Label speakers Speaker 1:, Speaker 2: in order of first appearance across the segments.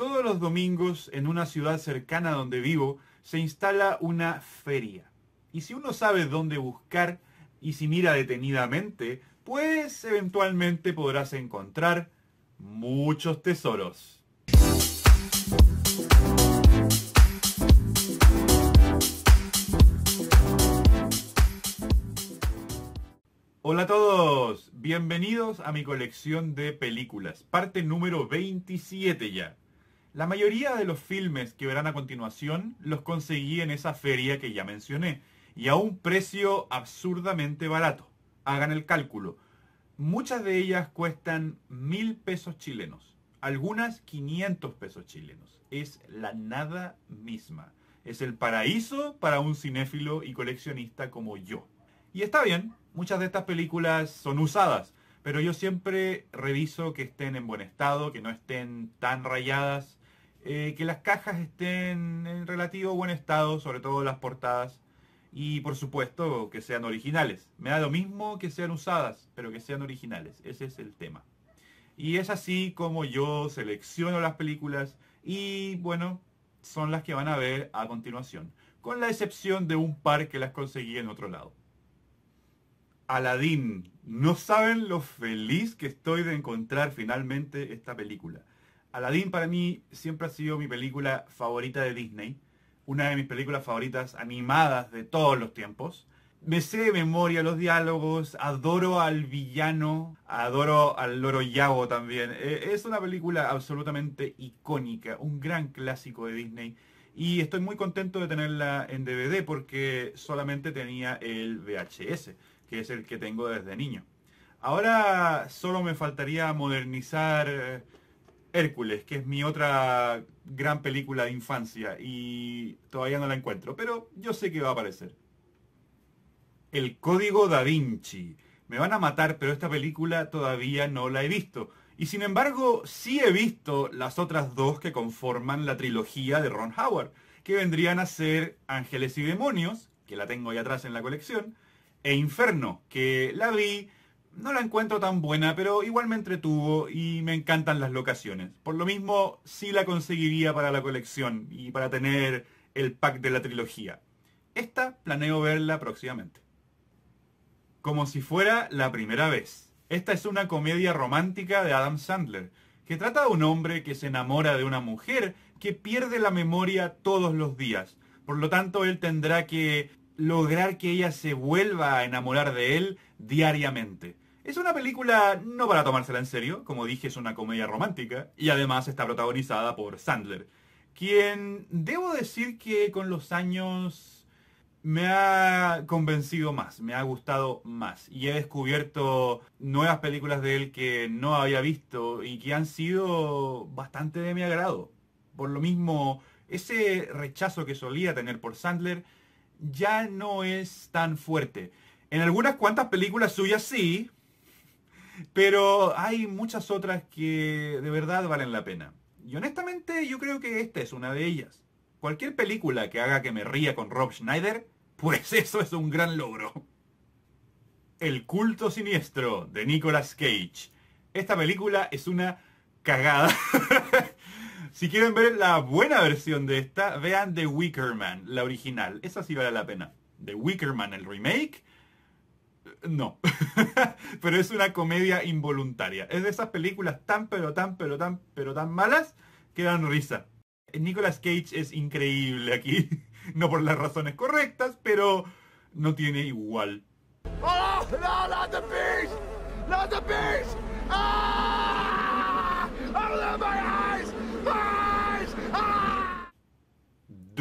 Speaker 1: Todos los domingos en una ciudad cercana donde vivo se instala una feria. Y si uno sabe dónde buscar y si mira detenidamente, pues eventualmente podrás encontrar muchos tesoros. Hola a todos, bienvenidos a mi colección de películas, parte número 27 ya. La mayoría de los filmes que verán a continuación los conseguí en esa feria que ya mencioné y a un precio absurdamente barato. Hagan el cálculo. Muchas de ellas cuestan mil pesos chilenos, algunas 500 pesos chilenos. Es la nada misma. Es el paraíso para un cinéfilo y coleccionista como yo. Y está bien, muchas de estas películas son usadas, pero yo siempre reviso que estén en buen estado, que no estén tan rayadas eh, que las cajas estén en relativo buen estado, sobre todo las portadas. Y por supuesto que sean originales. Me da lo mismo que sean usadas, pero que sean originales. Ese es el tema. Y es así como yo selecciono las películas y bueno, son las que van a ver a continuación. Con la excepción de un par que las conseguí en otro lado. Aladdin. No saben lo feliz que estoy de encontrar finalmente esta película. Aladdin para mí siempre ha sido mi película favorita de Disney, una de mis películas favoritas animadas de todos los tiempos. Me sé de memoria los diálogos, adoro al villano, adoro al loro Yago también. Eh, es una película absolutamente icónica, un gran clásico de Disney. Y estoy muy contento de tenerla en DVD porque solamente tenía el VHS, que es el que tengo desde niño. Ahora solo me faltaría modernizar eh, Hércules, que es mi otra gran película de infancia y todavía no la encuentro, pero yo sé que va a aparecer. El Código da Vinci. Me van a matar, pero esta película todavía no la he visto. Y sin embargo, sí he visto las otras dos que conforman la trilogía de Ron Howard, que vendrían a ser Ángeles y Demonios, que la tengo ahí atrás en la colección, e Inferno, que la vi no la encuentro tan buena, pero igual me entretuvo y me encantan las locaciones. Por lo mismo, sí la conseguiría para la colección y para tener el pack de la trilogía. Esta planeo verla próximamente. Como si fuera la primera vez. Esta es una comedia romántica de Adam Sandler, que trata de un hombre que se enamora de una mujer que pierde la memoria todos los días. Por lo tanto, él tendrá que lograr que ella se vuelva a enamorar de él diariamente. Es una película no para tomársela en serio, como dije es una comedia romántica y además está protagonizada por Sandler, quien debo decir que con los años me ha convencido más, me ha gustado más y he descubierto nuevas películas de él que no había visto y que han sido bastante de mi agrado. Por lo mismo, ese rechazo que solía tener por Sandler ya no es tan fuerte. En algunas cuantas películas suyas sí, pero hay muchas otras que de verdad valen la pena. Y honestamente yo creo que esta es una de ellas. Cualquier película que haga que me ría con Rob Schneider, pues eso es un gran logro. El culto siniestro de Nicolas Cage. Esta película es una cagada. Si quieren ver la buena versión de esta, vean The Wicker Man, la original. Esa sí vale la pena. The Wickerman, Man, el remake, no. pero es una comedia involuntaria. Es de esas películas tan, pero tan, pero tan, pero tan malas que dan risa. Nicolas Cage es increíble aquí. no por las razones correctas, pero no tiene igual. ¡Oh, no, the the ¡Ah!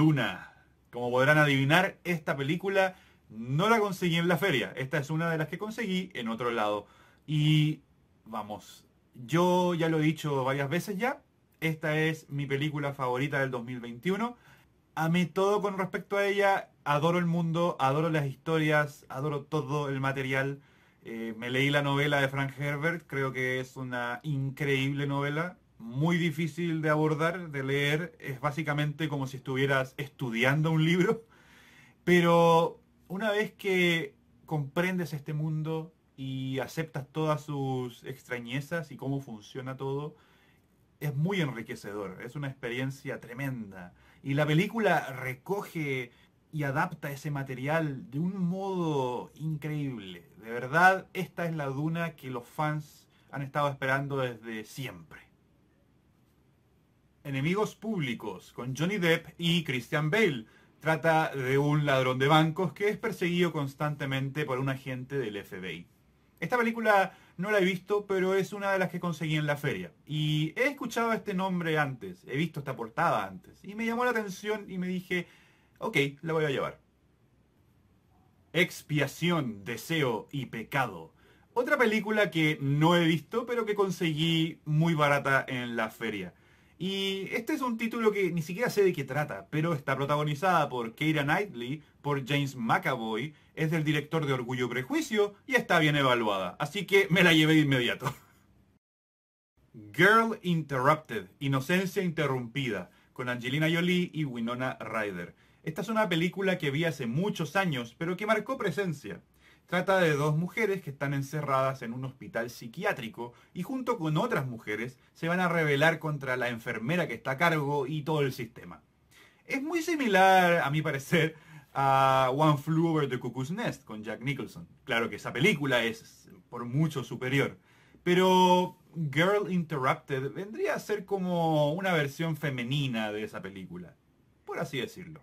Speaker 1: una Como podrán adivinar, esta película no la conseguí en la feria. Esta es una de las que conseguí en otro lado. Y vamos, yo ya lo he dicho varias veces ya. Esta es mi película favorita del 2021. mí todo con respecto a ella. Adoro el mundo, adoro las historias, adoro todo el material. Eh, me leí la novela de Frank Herbert, creo que es una increíble novela muy difícil de abordar, de leer, es básicamente como si estuvieras estudiando un libro, pero una vez que comprendes este mundo y aceptas todas sus extrañezas y cómo funciona todo, es muy enriquecedor, es una experiencia tremenda. Y la película recoge y adapta ese material de un modo increíble. De verdad, esta es la duna que los fans han estado esperando desde siempre. Enemigos Públicos, con Johnny Depp y Christian Bale. Trata de un ladrón de bancos que es perseguido constantemente por un agente del FBI. Esta película no la he visto, pero es una de las que conseguí en la feria. Y he escuchado este nombre antes, he visto esta portada antes. Y me llamó la atención y me dije, ok, la voy a llevar. Expiación, Deseo y Pecado. Otra película que no he visto, pero que conseguí muy barata en la feria. Y este es un título que ni siquiera sé de qué trata, pero está protagonizada por Keira Knightley, por James McAvoy, es del director de Orgullo y Prejuicio y está bien evaluada, así que me la llevé de inmediato. Girl Interrupted, Inocencia Interrumpida, con Angelina Jolie y Winona Ryder. Esta es una película que vi hace muchos años, pero que marcó presencia. Trata de dos mujeres que están encerradas en un hospital psiquiátrico y junto con otras mujeres se van a rebelar contra la enfermera que está a cargo y todo el sistema. Es muy similar, a mi parecer, a One Flew Over the Cuckoo's Nest con Jack Nicholson. Claro que esa película es por mucho superior. Pero Girl Interrupted vendría a ser como una versión femenina de esa película, por así decirlo.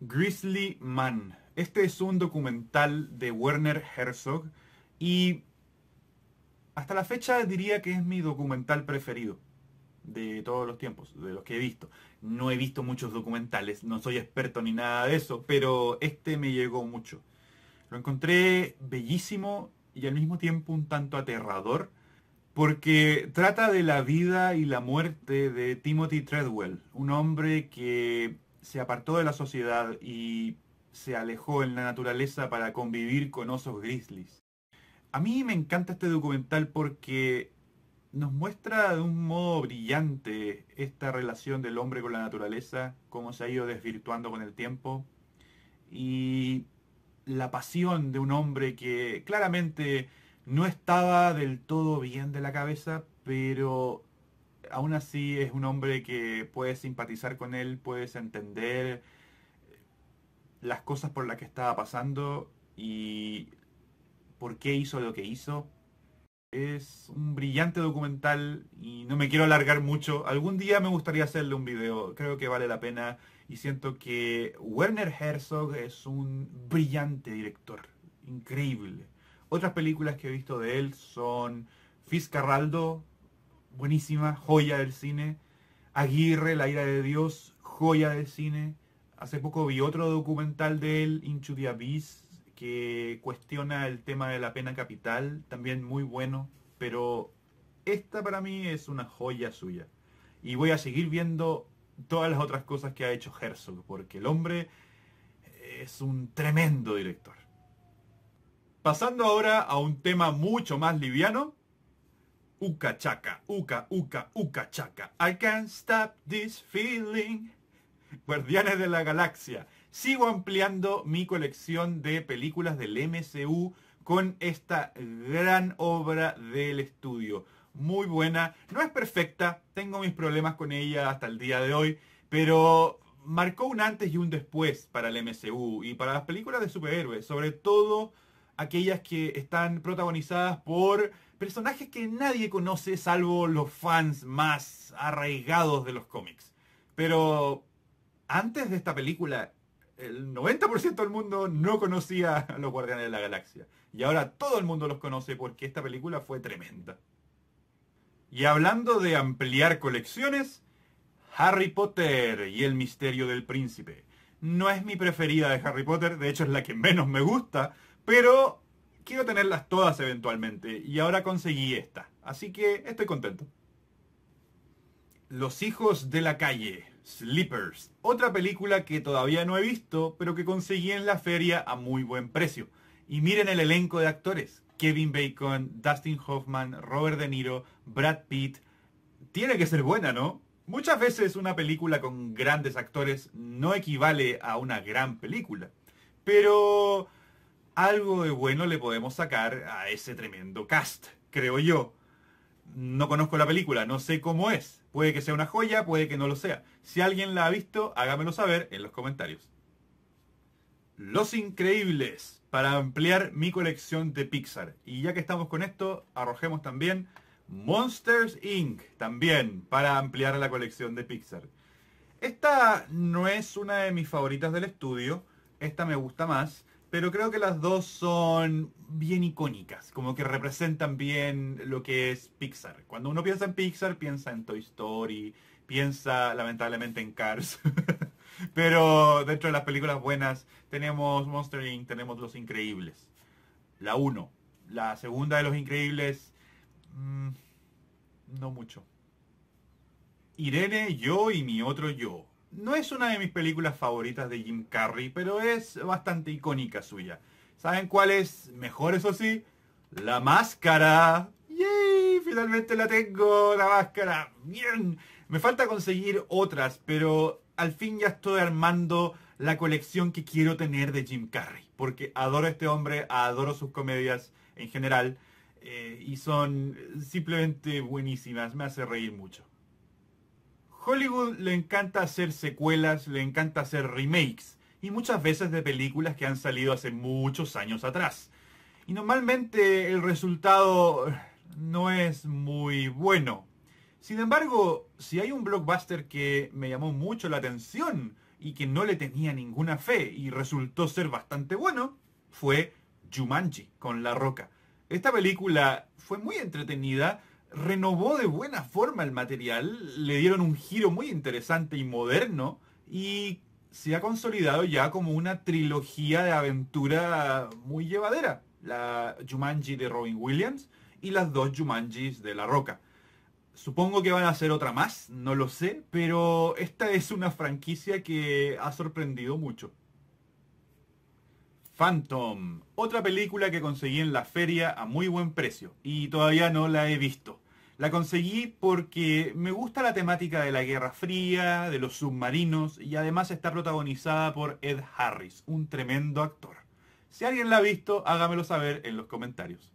Speaker 1: Grizzly Man este es un documental de Werner Herzog y hasta la fecha diría que es mi documental preferido de todos los tiempos, de los que he visto. No he visto muchos documentales, no soy experto ni nada de eso, pero este me llegó mucho. Lo encontré bellísimo y al mismo tiempo un tanto aterrador, porque trata de la vida y la muerte de Timothy Treadwell, un hombre que se apartó de la sociedad y se alejó en la naturaleza para convivir con osos grizzlies. A mí me encanta este documental porque nos muestra de un modo brillante esta relación del hombre con la naturaleza, cómo se ha ido desvirtuando con el tiempo y la pasión de un hombre que claramente no estaba del todo bien de la cabeza, pero aún así es un hombre que puedes simpatizar con él, puedes entender las cosas por las que estaba pasando y por qué hizo lo que hizo. Es un brillante documental y no me quiero alargar mucho. Algún día me gustaría hacerle un video, creo que vale la pena y siento que Werner Herzog es un brillante director, increíble. Otras películas que he visto de él son Fiscarraldo, buenísima, joya del cine. Aguirre, La ira de Dios, joya del cine. Hace poco vi otro documental de él, Into the que cuestiona el tema de la pena capital, también muy bueno, pero esta para mí es una joya suya. Y voy a seguir viendo todas las otras cosas que ha hecho Herzog, porque el hombre es un tremendo director. Pasando ahora a un tema mucho más liviano. Uca chaca, uca, uca, uca chaca. I can't stop this feeling. Guardianes de la Galaxia. Sigo ampliando mi colección de películas del MCU con esta gran obra del estudio. Muy buena, no es perfecta, tengo mis problemas con ella hasta el día de hoy, pero marcó un antes y un después para el MCU y para las películas de superhéroes, sobre todo aquellas que están protagonizadas por personajes que nadie conoce salvo los fans más arraigados de los cómics. Pero antes de esta película, el 90% del mundo no conocía a los Guardianes de la Galaxia. Y ahora todo el mundo los conoce porque esta película fue tremenda. Y hablando de ampliar colecciones, Harry Potter y el misterio del príncipe. No es mi preferida de Harry Potter, de hecho es la que menos me gusta, pero quiero tenerlas todas eventualmente. Y ahora conseguí esta, así que estoy contento. Los hijos de la calle, Sleepers, otra película que todavía no he visto, pero que conseguí en la feria a muy buen precio. Y miren el elenco de actores. Kevin Bacon, Dustin Hoffman, Robert De Niro, Brad Pitt. Tiene que ser buena, ¿no? Muchas veces una película con grandes actores no equivale a una gran película. Pero algo de bueno le podemos sacar a ese tremendo cast, creo yo no conozco la película, no sé cómo es. Puede que sea una joya, puede que no lo sea. Si alguien la ha visto, hágamelo saber en los comentarios. Los Increíbles, para ampliar mi colección de Pixar. Y ya que estamos con esto, arrojemos también Monsters Inc., también para ampliar la colección de Pixar. Esta no es una de mis favoritas del estudio, esta me gusta más pero creo que las dos son bien icónicas, como que representan bien lo que es Pixar. Cuando uno piensa en Pixar, piensa en Toy Story, piensa lamentablemente en Cars. pero dentro de las películas buenas tenemos Monster Inc., tenemos Los Increíbles. La uno. La segunda de Los Increíbles, mm, no mucho. Irene, yo y mi otro yo. No es una de mis películas favoritas de Jim Carrey, pero es bastante icónica suya. ¿Saben cuál es mejor, eso sí? La máscara. ¡Yay! Finalmente la tengo, la máscara. Bien. Me falta conseguir otras, pero al fin ya estoy armando la colección que quiero tener de Jim Carrey. Porque adoro a este hombre, adoro sus comedias en general. Eh, y son simplemente buenísimas, me hace reír mucho. Hollywood le encanta hacer secuelas, le encanta hacer remakes, y muchas veces de películas que han salido hace muchos años atrás. Y normalmente el resultado no es muy bueno. Sin embargo, si hay un blockbuster que me llamó mucho la atención y que no le tenía ninguna fe y resultó ser bastante bueno, fue Jumanji con La Roca. Esta película fue muy entretenida renovó de buena forma el material, le dieron un giro muy interesante y moderno y se ha consolidado ya como una trilogía de aventura muy llevadera. La Jumanji de Robin Williams y las dos Jumanjis de La Roca. Supongo que van a hacer otra más, no lo sé, pero esta es una franquicia que ha sorprendido mucho. Phantom, otra película que conseguí en la feria a muy buen precio y todavía no la he visto. La conseguí porque me gusta la temática de la Guerra Fría, de los submarinos y además está protagonizada por Ed Harris, un tremendo actor. Si alguien la ha visto, hágamelo saber en los comentarios.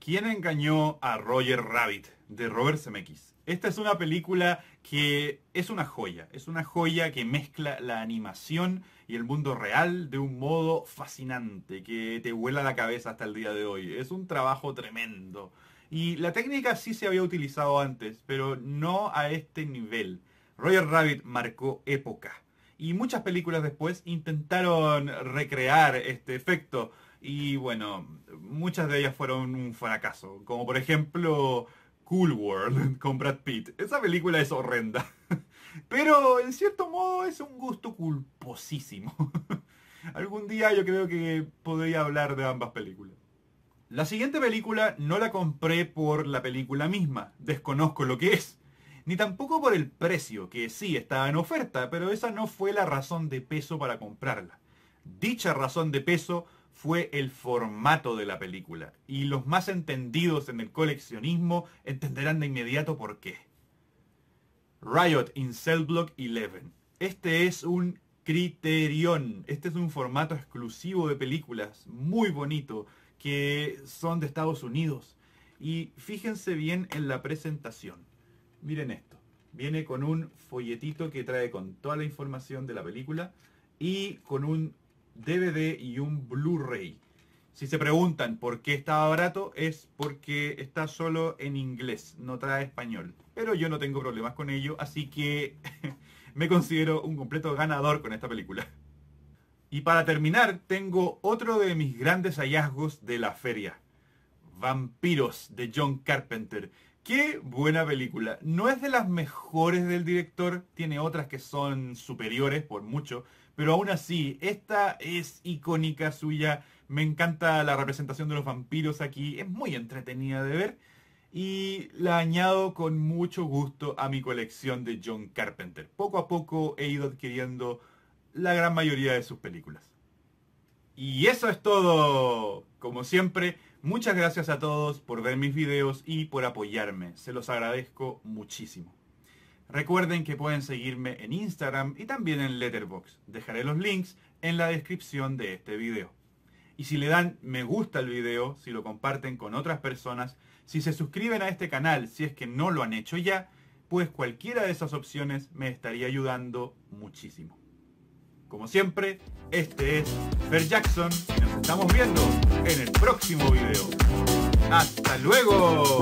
Speaker 1: ¿Quién engañó a Roger Rabbit? de Robert Zemeckis. Esta es una película que es una joya, es una joya que mezcla la animación y el mundo real de un modo fascinante, que te vuela la cabeza hasta el día de hoy. Es un trabajo tremendo. Y la técnica sí se había utilizado antes, pero no a este nivel. Roger Rabbit marcó época. Y muchas películas después intentaron recrear este efecto. Y bueno, muchas de ellas fueron un fracaso. Como por ejemplo Cool World con Brad Pitt. Esa película es horrenda. Pero en cierto modo es un gusto culposísimo. Algún día yo creo que podría hablar de ambas películas. La siguiente película no la compré por la película misma, desconozco lo que es, ni tampoco por el precio, que sí estaba en oferta, pero esa no fue la razón de peso para comprarla. Dicha razón de peso fue el formato de la película, y los más entendidos en el coleccionismo entenderán de inmediato por qué. Riot in Cell Block 11. Este es un criterión, este es un formato exclusivo de películas, muy bonito, que son de Estados Unidos. Y fíjense bien en la presentación. Miren esto. Viene con un folletito que trae con toda la información de la película y con un DVD y un Blu-ray. Si se preguntan por qué estaba barato, es porque está solo en inglés, no trae español. Pero yo no tengo problemas con ello, así que me considero un completo ganador con esta película. Y para terminar, tengo otro de mis grandes hallazgos de la feria. Vampiros de John Carpenter. Qué buena película. No es de las mejores del director, tiene otras que son superiores por mucho, pero aún así, esta es icónica suya. Me encanta la representación de los vampiros aquí, es muy entretenida de ver y la añado con mucho gusto a mi colección de John Carpenter. Poco a poco he ido adquiriendo la gran mayoría de sus películas. Y eso es todo. Como siempre, muchas gracias a todos por ver mis videos y por apoyarme. Se los agradezco muchísimo. Recuerden que pueden seguirme en Instagram y también en Letterboxd. Dejaré los links en la descripción de este video. Y si le dan me gusta al video, si lo comparten con otras personas, si se suscriben a este canal, si es que no lo han hecho ya, pues cualquiera de esas opciones me estaría ayudando muchísimo. Como siempre, este es Fer Jackson y nos estamos viendo en el próximo video. ¡Hasta luego!